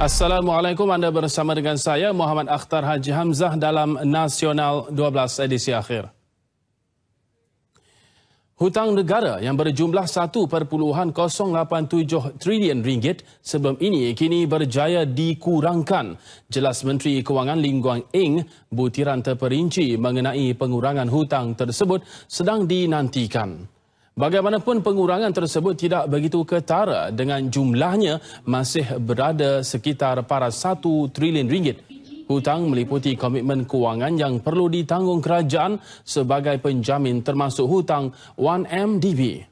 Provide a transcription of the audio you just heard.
Assalamualaikum anda bersama dengan saya Muhammad Akhtar Haji Hamzah dalam Nasional 12 edisi akhir. Hutang negara yang berjumlah 1.087 trilion ringgit sebelum ini kini berjaya dikurangkan. Jelas Menteri Kewangan Lim Guan Eng butiran terperinci mengenai pengurangan hutang tersebut sedang dinantikan. Bagaimanapun pengurangan tersebut tidak begitu ketara dengan jumlahnya masih berada sekitar para 1 trilion ringgit. Hutang meliputi komitmen kewangan yang perlu ditanggung kerajaan sebagai penjamin termasuk hutang 1MDB.